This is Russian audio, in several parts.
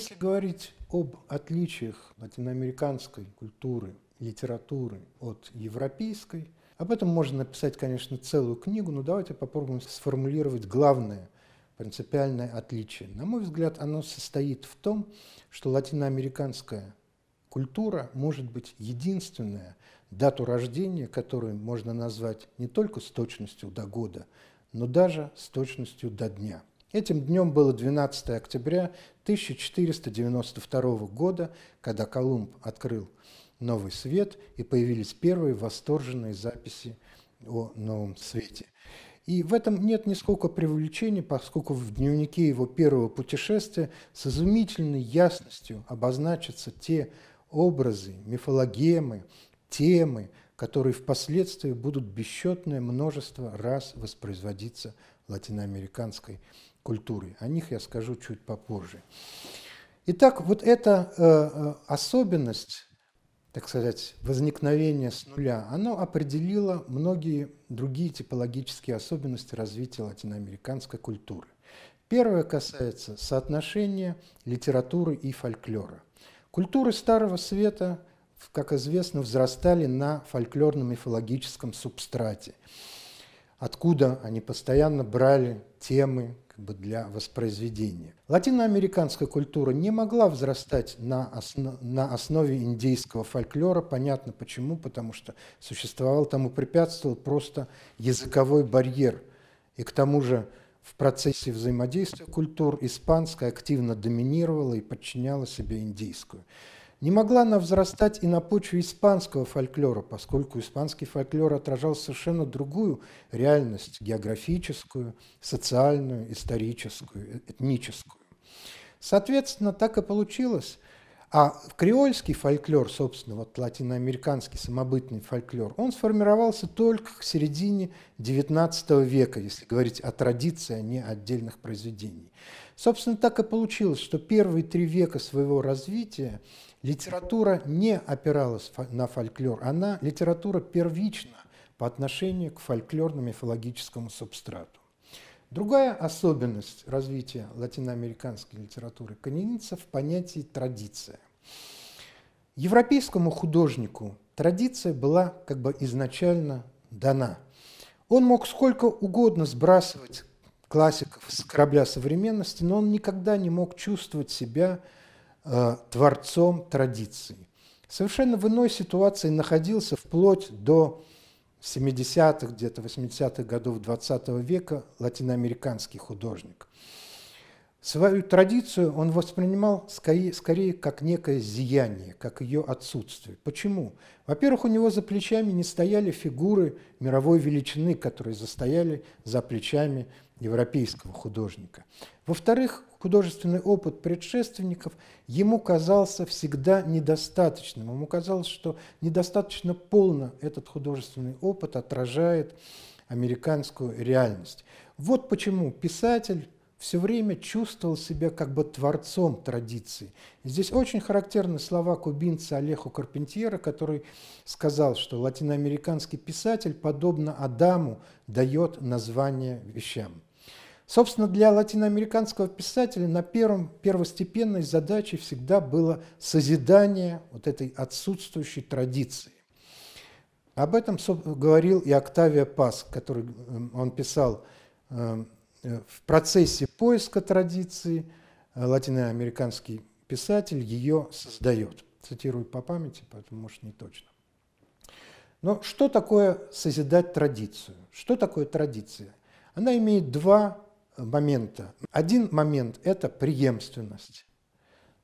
Если говорить об отличиях латиноамериканской культуры, литературы от европейской, об этом можно написать, конечно, целую книгу, но давайте попробуем сформулировать главное принципиальное отличие. На мой взгляд, оно состоит в том, что латиноамериканская культура может быть единственная дату рождения, которую можно назвать не только с точностью до года, но даже с точностью до дня. Этим днем было 12 октября 1492 года, когда Колумб открыл новый свет, и появились первые восторженные записи о новом свете. И в этом нет нисколько привлечения, поскольку в дневнике его первого путешествия с изумительной ясностью обозначатся те образы, мифологемы, темы, которые впоследствии будут бесчетное множество раз воспроизводиться латиноамериканской культуры. О них я скажу чуть попозже. Итак, вот эта э, э, особенность, так сказать, возникновения с нуля, она определила многие другие типологические особенности развития латиноамериканской культуры. Первое касается соотношения литературы и фольклора. Культуры Старого Света, как известно, взрастали на фольклорно-мифологическом субстрате, откуда они постоянно брали темы, как бы для воспроизведения. Латиноамериканская культура не могла взрастать на, осно, на основе индейского фольклора, понятно почему, потому что существовал тому препятствовал просто языковой барьер. И к тому же в процессе взаимодействия культур испанская активно доминировала и подчиняла себе индийскую не могла она взрастать и на почве испанского фольклора, поскольку испанский фольклор отражал совершенно другую реальность – географическую, социальную, историческую, э, этническую. Соответственно, так и получилось. А креольский фольклор, собственно, вот латиноамериканский самобытный фольклор, он сформировался только к середине XIX века, если говорить о традиции, а не отдельных произведений. Собственно, так и получилось, что первые три века своего развития Литература не опиралась на фольклор, она литература первична по отношению к фольклорно-мифологическому субстрату. Другая особенность развития латиноамериканской литературы канинцев в понятии «традиция». Европейскому художнику традиция была как бы изначально дана. Он мог сколько угодно сбрасывать классиков с корабля современности, но он никогда не мог чувствовать себя Э, творцом традиции. Совершенно в иной ситуации находился вплоть до 70-х, где-то 80-х годов 20 -го века латиноамериканский художник. Свою традицию он воспринимал скорее, скорее как некое зияние, как ее отсутствие. Почему? Во-первых, у него за плечами не стояли фигуры мировой величины, которые застояли за плечами европейского художника. Во-вторых, художественный опыт предшественников ему казался всегда недостаточным. Ему казалось, что недостаточно полно этот художественный опыт отражает американскую реальность. Вот почему писатель все время чувствовал себя как бы творцом традиции. Здесь очень характерны слова кубинца Олеху Карпентьера, который сказал, что латиноамериканский писатель, подобно Адаму, дает название вещам. Собственно, для латиноамериканского писателя на первом, первостепенной задачей всегда было созидание вот этой отсутствующей традиции. Об этом говорил и Октавия Пас, который э, он писал э, э, в процессе поиска традиции латиноамериканский писатель ее создает. Цитирую по памяти, поэтому, может, не точно. Но что такое созидать традицию? Что такое традиция? Она имеет два момента. Один момент – это преемственность.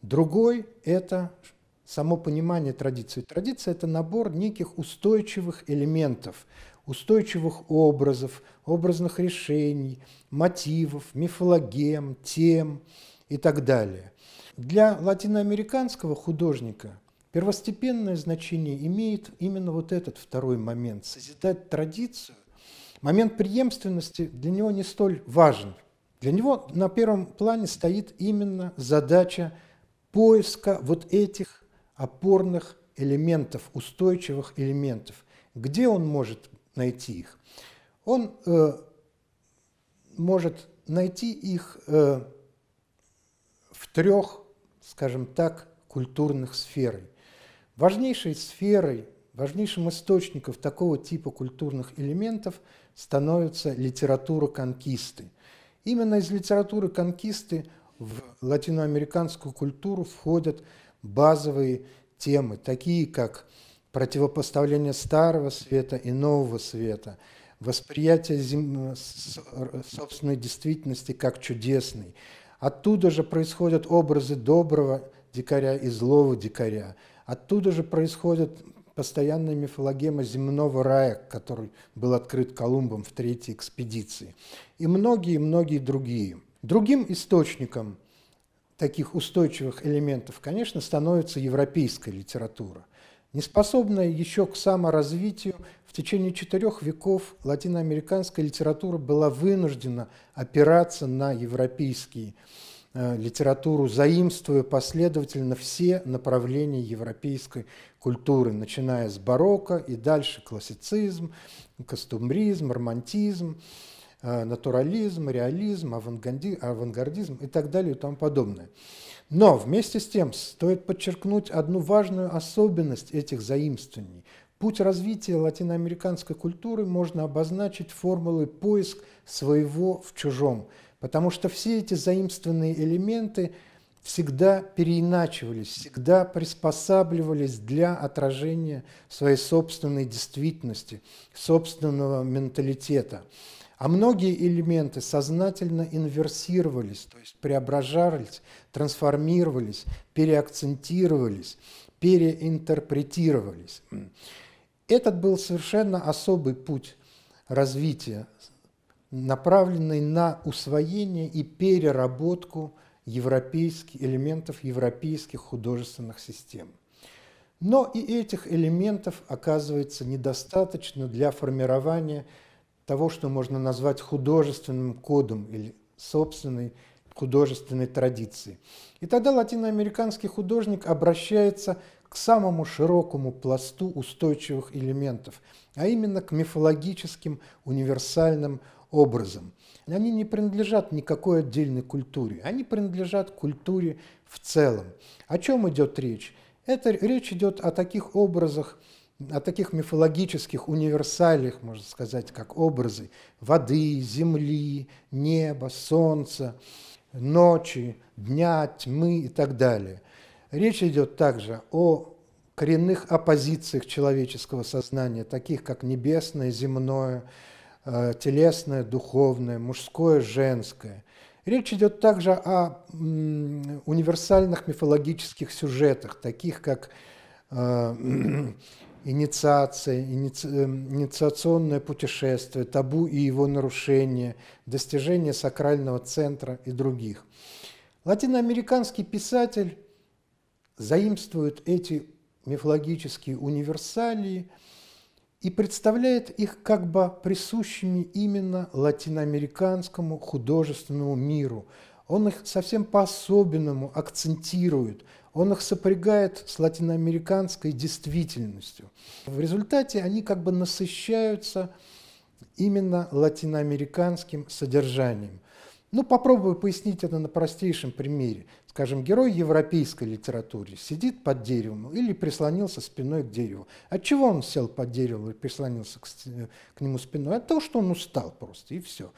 Другой – это само понимание традиции. Традиция – это набор неких устойчивых элементов, устойчивых образов, образных решений, мотивов, мифологем, тем и так далее. Для латиноамериканского художника первостепенное значение имеет именно вот этот второй момент – созидать традицию. Момент преемственности для него не столь важен, для него на первом плане стоит именно задача поиска вот этих опорных элементов, устойчивых элементов. Где он может найти их? Он э, может найти их э, в трех, скажем так, культурных сферах. Важнейшей сферой, важнейшим источником такого типа культурных элементов становится литература конкисты – Именно из литературы конкисты в латиноамериканскую культуру входят базовые темы, такие как противопоставление старого света и нового света, восприятие зем... собственной действительности как чудесной. Оттуда же происходят образы доброго дикаря и злого дикаря. Оттуда же происходят постоянная мифологема земного рая, который был открыт Колумбом в третьей экспедиции, и многие-многие другие. Другим источником таких устойчивых элементов, конечно, становится европейская литература, неспособная еще к саморазвитию, в течение четырех веков латиноамериканская литература была вынуждена опираться на европейские Э, литературу заимствуя последовательно все направления европейской культуры, начиная с барокко и дальше классицизм, костюмризм, романтизм, э, натурализм, реализм, авангардизм и так далее и тому подобное. Но вместе с тем стоит подчеркнуть одну важную особенность этих заимствований. Путь развития латиноамериканской культуры можно обозначить формулой «поиск своего в чужом», Потому что все эти заимствованные элементы всегда переиначивались, всегда приспосабливались для отражения своей собственной действительности, собственного менталитета. А многие элементы сознательно инверсировались, то есть преображались, трансформировались, переакцентировались, переинтерпретировались. Этот был совершенно особый путь развития направленный на усвоение и переработку европейских, элементов европейских художественных систем. Но и этих элементов оказывается недостаточно для формирования того, что можно назвать художественным кодом или собственной художественной традиции. И тогда латиноамериканский художник обращается к самому широкому пласту устойчивых элементов, а именно к мифологическим универсальным образом. Они не принадлежат никакой отдельной культуре, они принадлежат культуре в целом. О чем идет речь? Это речь идет о таких образах, о таких мифологических, универсальных, можно сказать, как образы воды, земли, неба, солнца, ночи, дня, тьмы и так далее. Речь идет также о коренных оппозициях человеческого сознания, таких как небесное, земное, Э, телесное, духовное, мужское, женское. Речь идет также о универсальных мифологических сюжетах, таких как э, инициация, иници... Э, инициационное путешествие, табу и его нарушение, достижение сакрального центра и других. Латиноамериканский писатель заимствует эти мифологические универсалии – и представляет их как бы присущими именно латиноамериканскому художественному миру. Он их совсем по-особенному акцентирует, он их сопрягает с латиноамериканской действительностью. В результате они как бы насыщаются именно латиноамериканским содержанием – ну, попробую пояснить это на простейшем примере. Скажем, герой европейской литературы сидит под деревом или прислонился спиной к дереву. От чего он сел под дерево или прислонился к, к нему спиной? От того, что он устал просто, и все.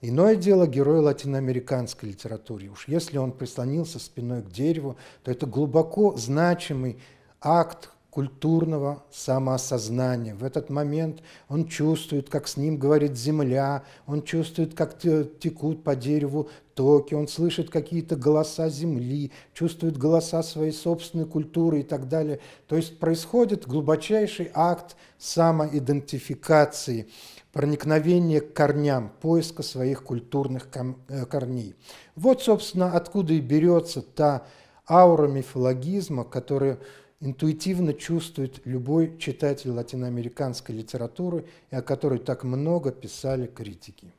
Иное дело герой латиноамериканской литературы. Уж если он прислонился спиной к дереву, то это глубоко значимый акт, культурного самоосознания. В этот момент он чувствует, как с ним говорит земля, он чувствует, как текут по дереву токи, он слышит какие-то голоса земли, чувствует голоса своей собственной культуры и так далее. То есть происходит глубочайший акт самоидентификации, проникновения к корням, поиска своих культурных э, корней. Вот, собственно, откуда и берется та аура мифологизма, которая интуитивно чувствует любой читатель латиноамериканской литературы, и о которой так много писали критики.